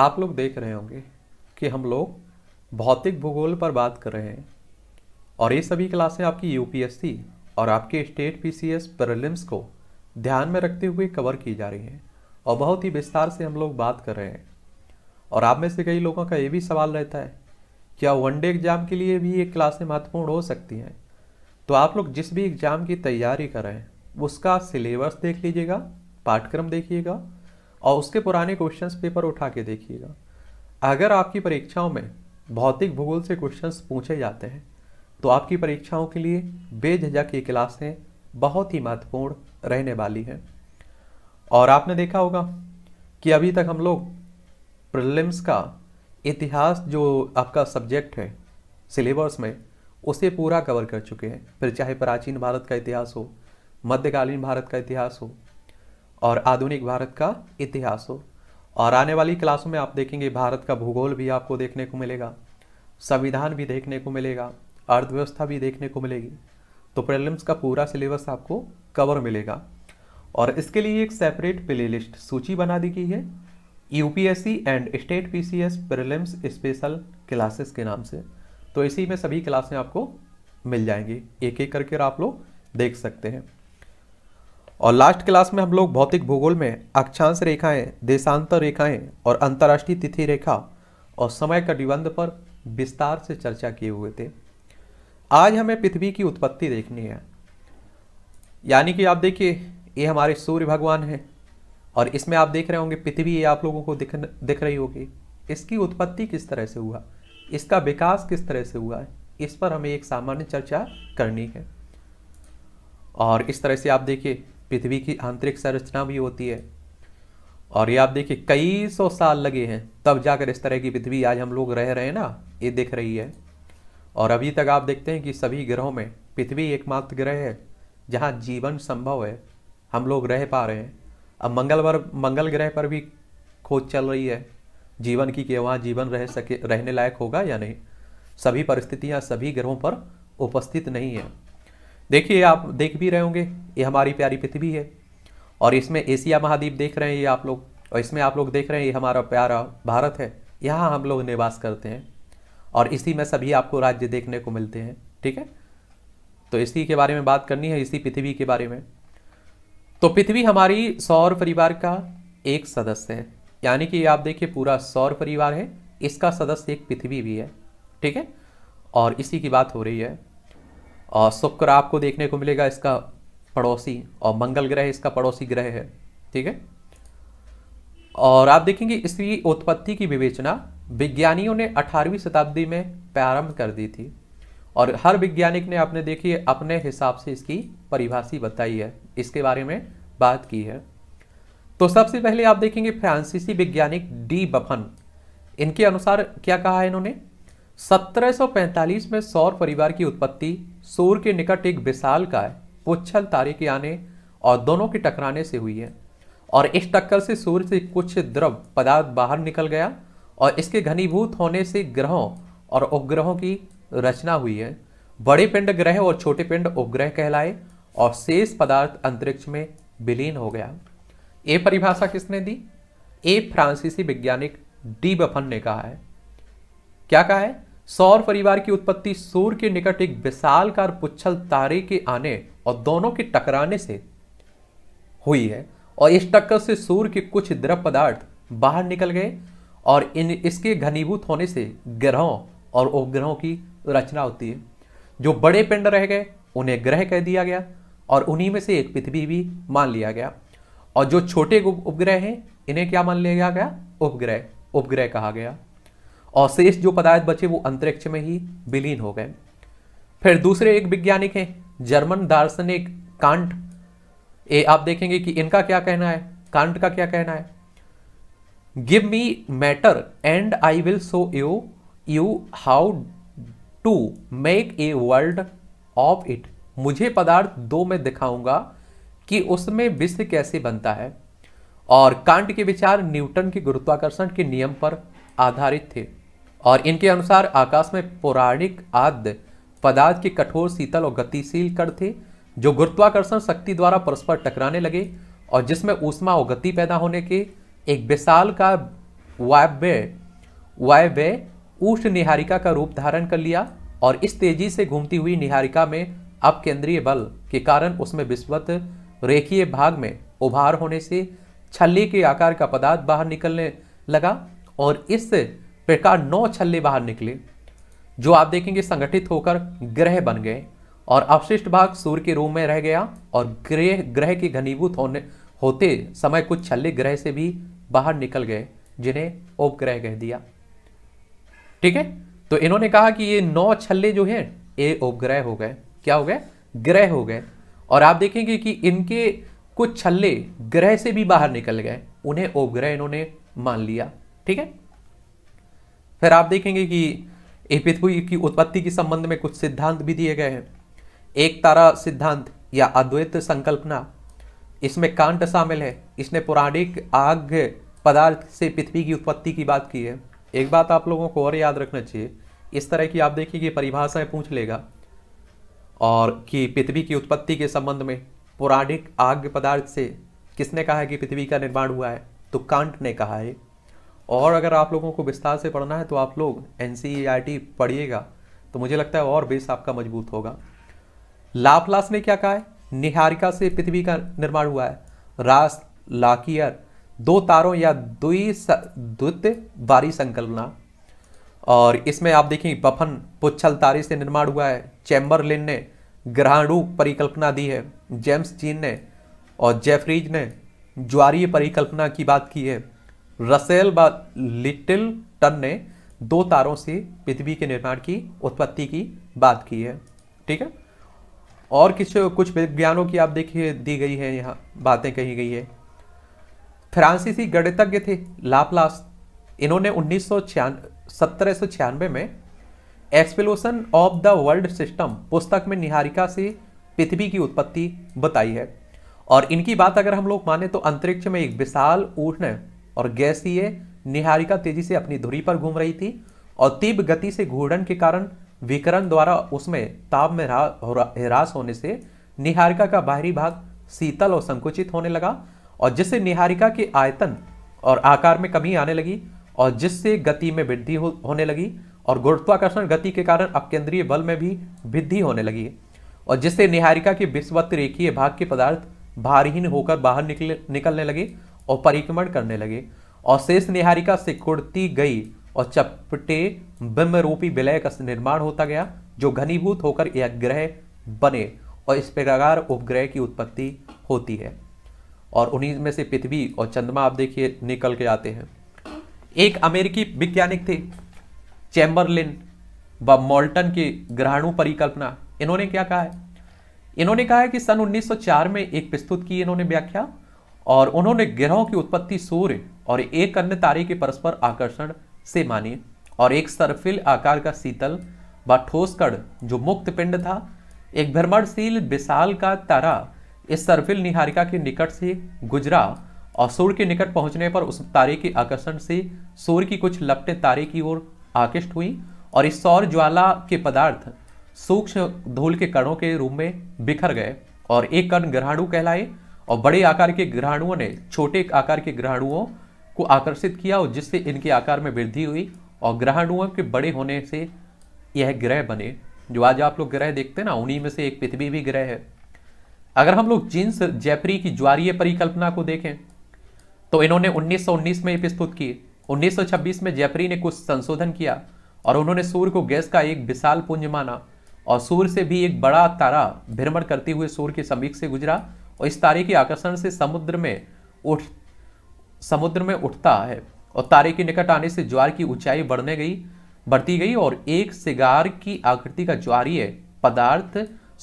आप लोग देख रहे होंगे कि हम लोग भौतिक भूगोल पर बात कर रहे हैं और ये सभी क्लासें आपकी यूपीएससी और आपके स्टेट पीसीएस प्रीलिम्स को ध्यान में रखते हुए कवर की जा रही हैं और बहुत ही विस्तार से हम लोग बात कर रहे हैं और आप में से कई लोगों का ये भी सवाल रहता है क्या वनडे एग्ज़ाम के लिए भी ये क्लासें महत्वपूर्ण हो सकती हैं तो आप लोग जिस भी एग्ज़ाम की तैयारी कर रहे हैं उसका सिलेबस देख लीजिएगा पाठ्यक्रम देखिएगा और उसके पुराने क्वेश्चंस पेपर उठा के देखिएगा अगर आपकी परीक्षाओं में भौतिक भूगोल से क्वेश्चंस पूछे जाते हैं तो आपकी परीक्षाओं के लिए बेझिझक ये क्लासें बहुत ही महत्वपूर्ण रहने वाली हैं और आपने देखा होगा कि अभी तक हम लोग प्रिलिम्स का इतिहास जो आपका सब्जेक्ट है सिलेबस में उसे पूरा कवर कर चुके हैं फिर चाहे प्राचीन भारत का इतिहास हो मध्यकालीन भारत का इतिहास हो और आधुनिक भारत का इतिहास हो और आने वाली क्लासों में आप देखेंगे भारत का भूगोल भी आपको देखने को मिलेगा संविधान भी देखने को मिलेगा अर्थव्यवस्था भी देखने को मिलेगी तो प्रलिम्स का पूरा सिलेबस आपको कवर मिलेगा और इसके लिए एक सेपरेट प्ले सूची बना दी गई है UPSC and state PCS prelims special classes के नाम से तो इसी में सभी क्लासें आपको मिल जाएंगी एक एक करके आप लोग देख सकते हैं और लास्ट क्लास में हम लोग भौतिक भूगोल में अक्षांश रेखाएं देशांतर रेखाएं और अंतर्राष्ट्रीय तिथि रेखा और समय का निबंध पर विस्तार से चर्चा किए हुए थे आज हमें पृथ्वी की उत्पत्ति देखनी है यानी कि आप देखिए ये हमारे सूर्य भगवान हैं और इसमें आप देख रहे होंगे पृथ्वी ये आप लोगों को दिख दिख रही होगी इसकी उत्पत्ति किस तरह से हुआ इसका विकास किस तरह से हुआ है इस पर हमें एक सामान्य चर्चा करनी है और इस तरह से आप देखिए पृथ्वी की आंतरिक संरचना भी होती है और ये आप देखिए कई सौ साल लगे हैं तब जाकर इस तरह की पृथ्वी आज हम लोग रह रहे हैं ना ये दिख रही है और अभी तक आप देखते हैं कि सभी ग्रहों में पृथ्वी एकमात्र ग्रह है जहाँ जीवन संभव है हम लोग रह पा रहे हैं अब मंगल पर मंगल ग्रह पर भी खोज चल रही है जीवन की कि वहाँ जीवन रह सके रहने लायक होगा या नहीं सभी परिस्थितियाँ सभी ग्रहों पर उपस्थित नहीं है देखिए आप देख भी रहे होंगे ये हमारी प्यारी पृथ्वी है और इसमें एशिया महाद्वीप देख रहे हैं ये आप लोग और इसमें आप लोग देख रहे हैं ये हमारा प्यारा भारत है यहाँ हम लोग निवास करते हैं और इसी में सभी आपको राज्य देखने को मिलते हैं ठीक है तो इसी के बारे में बात करनी है इसी पृथ्वी के बारे में तो पृथ्वी हमारी सौर परिवार का एक सदस्य है यानी कि आप देखिए पूरा सौर परिवार है इसका सदस्य एक पृथ्वी भी है ठीक है और इसी की बात हो रही है और शुक्र आपको देखने को मिलेगा इसका पड़ोसी और मंगल ग्रह इसका पड़ोसी ग्रह है ठीक है और आप देखेंगे इसकी उत्पत्ति की विवेचना विज्ञानियों ने 18वीं शताब्दी में प्रारंभ कर दी थी और हर वैज्ञानिक ने आपने देखिए अपने हिसाब से इसकी परिभाषी बताई है इसके बारे में बात की है तो सबसे पहले आप देखेंगे फ्रांसीसी वैज्ञानिक डी बफन इनके अनुसार क्या कहा है इन्होंने 1745 में सौर परिवार की उत्पत्ति सूर के निकट एक विशाल काय पुच्छल तारे के आने और दोनों के टकराने से हुई है और इस टक्कर से सूर्य से कुछ द्रव पदार्थ बाहर निकल गया और इसके घनीभूत होने से ग्रहों और उपग्रहों की रचना हुई है बड़े पिंड ग्रह और छोटे पिंड उपग्रह कहलाए और शेष पदार्थ अंतरिक्ष में विलीन हो गया ये परिभाषा किसने दी ए फ्रांसीसी वैज्ञानिक डी बफन ने कहा है क्या कहा है सौर परिवार की उत्पत्ति सूर्य के निकट एक विशाल कार पुच्छल तारे के आने और दोनों के टकराने से हुई है और इस टक्कर से सूर्य के कुछ द्रव पदार्थ बाहर निकल गए और इन इसके घनीभूत होने से ग्रहों और उपग्रहों की रचना होती है जो बड़े पिंड रह गए उन्हें ग्रह कह दिया गया और उन्हीं में से एक पृथ्वी भी मान लिया गया और जो छोटे उपग्रह हैं इन्हें क्या मान लिया गया उपग्रह उपग्रह कहा गया और शेष जो पदार्थ बचे वो अंतरिक्ष में ही विलीन हो गए फिर दूसरे एक वैज्ञानिक हैं जर्मन दार्शनिक कांट ए आप देखेंगे कि इनका क्या कहना है कांट का क्या कहना है give me matter and I will show you you how to make a world of it मुझे पदार्थ दो में दिखाऊंगा कि उसमें विश्व कैसे बनता है और कांट के विचार न्यूटन के गुरुत्वाकर्षण के नियम पर आधारित थे और इनके अनुसार आकाश में पौराणिक आद्य पदार्थ की कठोर शीतल और गतिशील कण थे जो गुरुत्वाकर्षण शक्ति द्वारा परस्पर टकराने लगे और जिसमें ऊष्मा और गति पैदा होने के एक विशाल का वायव्य वायव्य ऊष्ण निहारिका का रूप धारण कर लिया और इस तेजी से घूमती हुई निहारिका में अब केंद्रीय बल के कारण उसमें विस्वत रेखीय भाग में उभार होने से छल्ली के आकार का पदार्थ बाहर निकलने लगा और इस प्रकार नौ छल्ले बाहर निकले जो आप देखेंगे संगठित होकर ग्रह बन गए और अवशिष्ट भाग सूर्य के रूप में रह गया और ग्रह ग्रह के घनीभूत होने होते समय कुछ छल्ले ग्रह से भी बाहर निकल गए जिन्हें उपग्रह कह दिया ठीक है तो इन्होंने कहा कि ये नौ छल्ले जो हैं ये उपग्रह हो गए क्या हो गए ग्रह हो गए और आप देखेंगे कि इनके कुछ छल्ले ग्रह से भी बाहर निकल गए उन्हें उपग्रह इन्होंने मान लिया ठीक है फिर आप देखेंगे कि पृथ्वी की उत्पत्ति के संबंध में कुछ सिद्धांत भी दिए गए हैं एक तारा सिद्धांत या अद्वैत संकल्पना इसमें कांट शामिल है इसने पौराणिक आग पदार्थ से पृथ्वी की उत्पत्ति की बात की है एक बात आप लोगों को और याद रखना चाहिए इस तरह की आप देखिए कि परिभाषाएं पूछ लेगा और कि पृथ्वी की उत्पत्ति के संबंध में पौराणिक आग पदार्थ से किसने कहा है कि पृथ्वी का निर्माण हुआ है तो कांट ने कहा है और अगर आप लोगों को विस्तार से पढ़ना है तो आप लोग एन e पढ़िएगा तो मुझे लगता है और बेस आपका मजबूत होगा लाप्लास ने क्या कहा है निहारिका से पृथ्वी का निर्माण हुआ है रास लाकियर दो तारों या द्वित बारी संकल्पना और इसमें आप देखें बफन पुच्छल तारे से निर्माण हुआ है चैम्बरलिन ने ग्रहाणु परिकल्पना दी है जेम्स चीन ने और जेफरीज ने ज्वारीय परिकल्पना की बात की है रसेल व लिटिल टन ने दो तारों से पृथ्वी के निर्माण की उत्पत्ति की बात की है ठीक है और किस कुछ विज्ञानों की आप देखिए दी गई है यहाँ बातें कही गई है फ्रांसीसी गणितज्ञ थे लाप्लास इन्होंने उन्नीस सौ छियान में explosion of the world system पुस्तक में निहारिका से पृथ्वी की उत्पत्ति बताई है और इनकी बात अगर हम लोग माने तो अंतरिक्ष में एक विशाल ऊष्ण और गैसीय निहारिका तेजी से अपनी धुरी पर घूम रही थी और तीव्र गति से घूर्णन के कारण विकरण द्वारा उसमें ताप में ह्रास होने से निहारिका का बाहरी भाग शीतल और संकुचित होने लगा और जिससे निहारिका के आयतन और आकार में कमी आने लगी और जिससे गति में वृद्धि होने लगी और गुरुत्वाकर्षण गति के कारण अपकेंद्रीय बल में भी वृद्धि होने लगी और जिससे निहारिका के विश्वत रेखीय भाग के पदार्थ भारहीन होकर बाहर निकले निकलने लगे और परिक्रमण करने लगे और शेष निहारिका से कुड़ती गई और चपटे ब्रह्मरूपी विलय का निर्माण होता गया जो घनीभूत होकर यह ग्रह बने और इस प्रकार उपग्रह की उत्पत्ति होती है और उन्हीं में से पृथ्वी और चंद्रमा आप देखिए निकल के आते हैं एक अमेरिकी वैज्ञानिक थे चैम्बरलिन व मॉल्टन की ग्रहणु परिकल्पना इन्होंने क्या कहा है इन्होंने कहा है कि सन 1904 में एक प्रस्तुत की इन्होंने व्याख्या और उन्होंने ग्रहों की उत्पत्ति सूर्य और एक अन्य तारे के परस्पर आकर्षण से मानी और एक सरफिल आकार का शीतल व ठोसकड़ जो मुक्त पिंड था एक भ्रमणशील विशाल का तारा इस सरफिल निहारिका के निकट से गुजरा और सूर्य के निकट पहुंचने पर उस तारे के आकर्षण से सूर्य की कुछ लपटे तारे की ओर आकृष्ट हुई और इस सौर ज्वाला के पदार्थ सूक्ष्म धूल के कणों के रूप में बिखर गए और एक कण ग्रहाणु कहलाए और बड़े आकार के ग्रहाणुओं ने छोटे आकार के ग्रहाणुओं को आकर्षित किया और जिससे इनके आकार में वृद्धि हुई और ग्रहणुओं के बड़े होने से यह ग्रह बने जो आज आप लोग ग्रह देखते हैं ना उन्हीं में से एक पृथ्वी भी ग्रह है अगर हम लोग जींस जयपरी की ज्वारीय परिकल्पना को देखें तो इन्होंने 1919 में प्रस्तुत की 1926 में जयपरी ने कुछ संशोधन किया और उन्होंने सूर्य को गैस का एक विशाल पुंज माना और सूर्य से भी एक बड़ा तारा भ्रमण करते हुए सूर्य के समीप से गुजरा और इस तारे के आकर्षण से समुद्र में उठ समुद्र में उठता है और तारे के निकट आने से ज्वार की ऊंचाई बढ़ने गई बढ़ती गई और एक सिगार की आकृति का ज्वारीय पदार्थ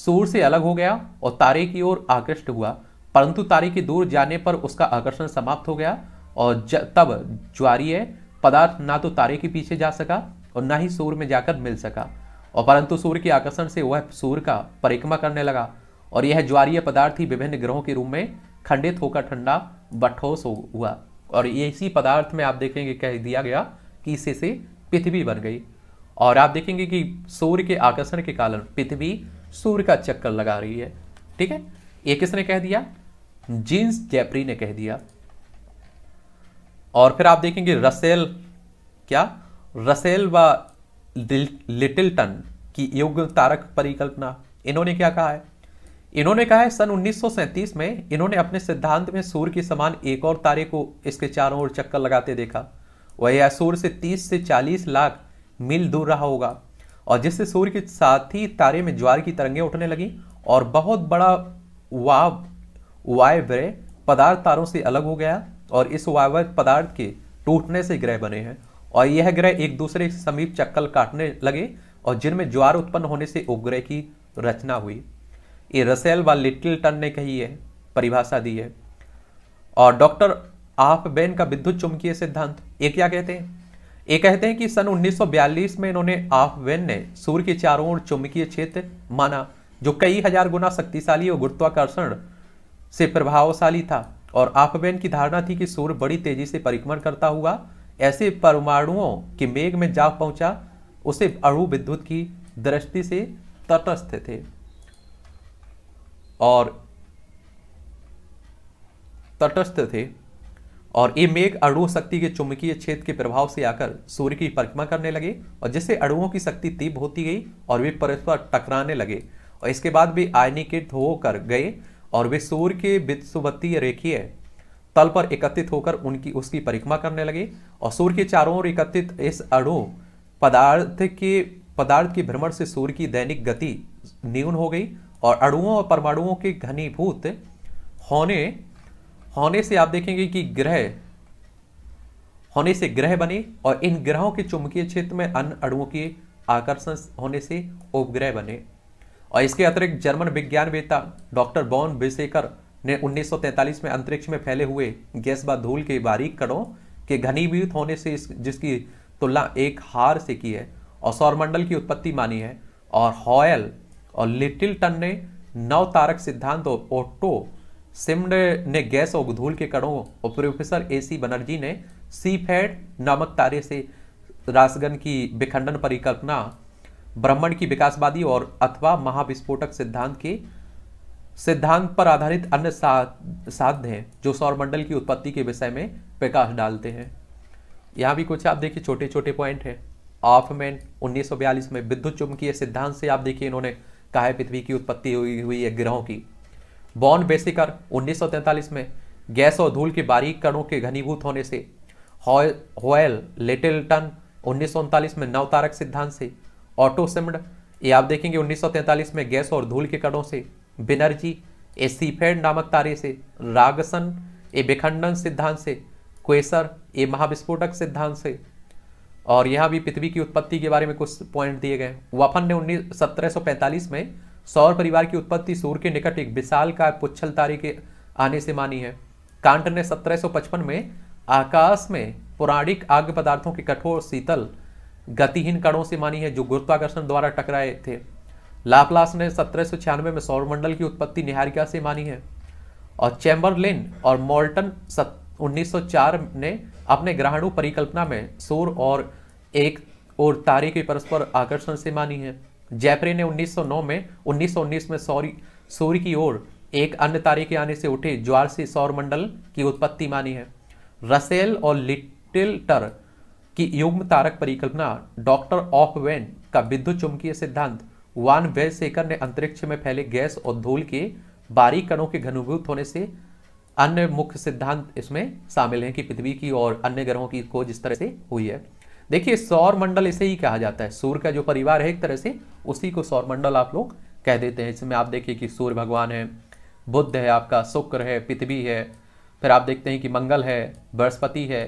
सूर्य से अलग हो गया और तारे की ओर आकृष्ट हुआ परंतु तारे के दूर जाने पर उसका आकर्षण समाप्त हो गया और ज, तब ज्वारीय पदार्थ ना तो तारे के पीछे जा सका और ना ही सूर्य में जाकर मिल सका और परंतु सूर्य के आकर्षण से वह सूर्य का परिक्रमा करने लगा और यह ज्वारीय पदार्थ ही विभिन्न ग्रहों के रूप में खंडित होकर ठंडा व ठोस हुआ और ये इसी पदार्थ में आप देखेंगे कह दिया गया कि इसे से पृथ्वी बन गई और आप देखेंगे कि सूर्य के आकर्षण के कारण पृथ्वी सूर्य का चक्कर लगा रही है ठीक है ये किसने कह दिया जीन्स जैपरी ने कह दिया और फिर आप देखेंगे रसेल क्या रसेल व लिटिलटन की युग तारक परिकल्पना इन्होंने क्या कहा है इन्होंने कहा है सन 1937 में इन्होंने अपने सिद्धांत में सूर्य के समान एक और तारे को इसके चारों ओर चक्कर लगाते देखा वह यह सूर्य से 30 से 40 लाख मील दूर रहा होगा और जिससे सूर्य के साथ ही तारे में ज्वार की तरंगें उठने लगी और बहुत बड़ा वाव वायव्य पदार्थ तारों से अलग हो गया और इस वायव्य पदार्थ के टूटने से ग्रह बने हैं और यह ग्रह एक दूसरे के समीप चक्कर काटने लगे और जिनमें ज्वार उत्पन्न होने से उपग्रह की रचना हुई ये रसेल व लिटिल टन ने कही है परिभाषा दी है और डॉक्टर आफ बेन का विद्युत चुंबकीय सिद्धांत ये क्या कहते हैं ये कहते हैं कि सन 1942 में इन्होंने आफ बेन ने सूर्य के चारों ओर चुंबकीय क्षेत्र माना जो कई हजार गुना शक्तिशाली और गुरुत्वाकर्षण से प्रभावशाली था और आफबेन की धारणा थी कि सूर्य बड़ी तेजी से परिक्रमण करता हुआ ऐसे परमाणुओं के मेघ में जा पहुंचा उसे अणु विद्युत की दृष्टि से तटस्थ थे और तटस्थ थे और ये मेघ अणुओं शक्ति के चुंबकीय क्षेत्र के प्रभाव से आकर सूर्य की परिक्रमा करने लगे और जिससे अणुओं की शक्ति तीव्र होती गई और वे परस्पर टकराने लगे और इसके बाद वे आयनीकृत होकर गए और वे सूर्य के विश्ववत्तीय रेखीय तल पर एकत्रित होकर उनकी उसकी परिक्रमा करने लगे और सूर्य के चारों ओर एकत्रित इस अणु पदार्थ के पदार्थ के भ्रमण से सूर्य की दैनिक गति न्यून हो गई और अणुओं और परमाणुओं के घनीभूत होने होने से आप देखेंगे कि ग्रह होने से ग्रह बने और इन ग्रहों के चुंबकीय क्षेत्र में अन्य अणुओं के आकर्षण होने से उपग्रह बने और इसके अतिरिक्त जर्मन विज्ञान वेता डॉक्टर बॉन बिसेकर ने 1943 में अंतरिक्ष में फैले हुए गैस व धूल के बारीक कणों के घनीभूत होने से जिसकी तुलना एक हार से की है और सौरमंडल की उत्पत्ति मानी है और हॉयल और लिटिल टन ने नव तारक सिद्धांत और ओटो सिमड ने गैस और धूल के कणों और प्रोफेसर ए सी बनर्जी ने सीफेड नामक तारे से रासगन की विखंडन परिकल्पना ब्रह्मण की विकासवादी और अथवा महाविस्फोटक सिद्धांत के सिद्धांत पर आधारित अन्य साध्य हैं जो सौरमंडल की उत्पत्ति के विषय में प्रकाश डालते हैं यहाँ भी कुछ आप देखिए छोटे छोटे पॉइंट हैं ऑफमैन बयालीस में विद्युत चुंबकीय सिद्धांत से आप देखिए इन्होंने काहे पृथ्वी की उत्पत्ति हुई हुई है ग्रहों की बॉन बेसिकर उन्नीस में गैस और धूल के बारीक कणों के घनीभूत होने से होयल लेटिल्टन उन्नीस में नवतारक सिद्धांत से ऑटो सिम्ड ये आप देखेंगे उन्नीस में गैस और धूल के कणों से बिनर्जी ए सीफेड नामक तारे से रागसन ए विखंडन सिद्धांत से क्वेसर ए महाविस्फोटक सिद्धांत से और यहाँ भी पृथ्वी की उत्पत्ति के बारे में कुछ पॉइंट दिए गए वफन ने उन्नीस सत्रह में सौर परिवार की उत्पत्ति सूर्य के निकट एक विशाल का पुच्छल तारे के आने से मानी है कांट ने 1755 में आकाश में पौराणिक आग पदार्थों के कठोर शीतल गतिहीन कणों से मानी है जो गुरुत्वाकर्षण द्वारा टकराए थे लाप्लास ने सत्रह में सौरमंडल की उत्पत्ति निहारिका से मानी है और चैम्बरलिन और मोल्टन 1904 ने अपने ग्रहणु परिकल्पना में सूर्य और एक और तारे के परस्पर आकर्षण से मानी है जैपरे ने 1909 में 1919 में सौरी सूर्य की ओर एक अन्य तारे के आने से उठे ज्वार से सौर मंडल की उत्पत्ति मानी है रसेल और लिटिल टर की युग्म तारक परिकल्पना डॉक्टर ऑफ वेन का विद्युत चुंबकीय सिद्धांत वान वेलसेकर ने अंतरिक्ष में फैले गैस और धूल के बारीक कणों के घनुभूत होने से अन्य मुख्य सिद्धांत इसमें शामिल हैं कि पृथ्वी की और अन्य ग्रहों की खोज इस तरह से हुई है देखिए सौर मंडल इसे ही कहा जाता है सूर्य का जो परिवार है एक तरह से उसी को सौर मंडल आप लोग कह देते हैं इसमें आप देखिए कि सूर्य भगवान है बुद्ध है आपका शुक्र है पृथ्वी है फिर आप देखते हैं कि मंगल है बृहस्पति है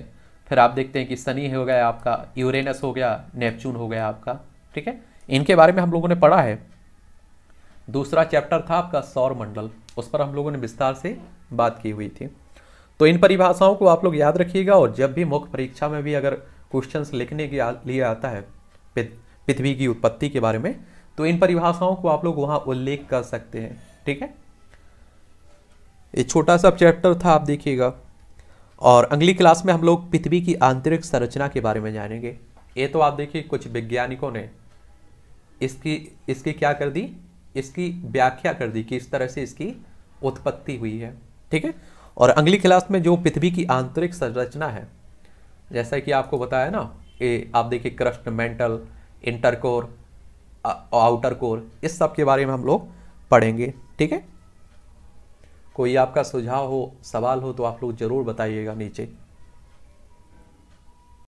फिर आप देखते हैं कि शनि हो गया आपका यूरेनस हो गया नेपच्यून हो गया आपका ठीक है इनके बारे में हम लोगों ने पढ़ा है दूसरा चैप्टर था आपका सौर मंडल उस पर हम लोगों ने विस्तार से बात की हुई थी तो इन परिभाषाओं को आप लोग याद रखिएगा और जब भी मुख्य परीक्षा में भी अगर क्वेश्चन लिखने के लिए आता है पृथ्वी की उत्पत्ति के बारे में तो इन परिभाषाओं को आप लोग वहाँ उल्लेख कर सकते हैं ठीक है एक छोटा सा चैप्टर था आप देखिएगा और अगली क्लास में हम लोग पृथ्वी की आंतरिक संरचना के बारे में जानेंगे ये तो आप देखिए कुछ वैज्ञानिकों ने इसकी इसकी क्या कर दी इसकी व्याख्या कर दी कि इस तरह से इसकी उत्पत्ति हुई है ठीक है और अगली क्लास में जो पृथ्वी की आंतरिक संरचना है जैसा कि आपको बताया ना ये आप देखिए crust mantle inner core outer core इस सब के बारे में हम लोग पढ़ेंगे ठीक है कोई आपका सुझाव हो सवाल हो तो आप लोग ज़रूर बताइएगा नीचे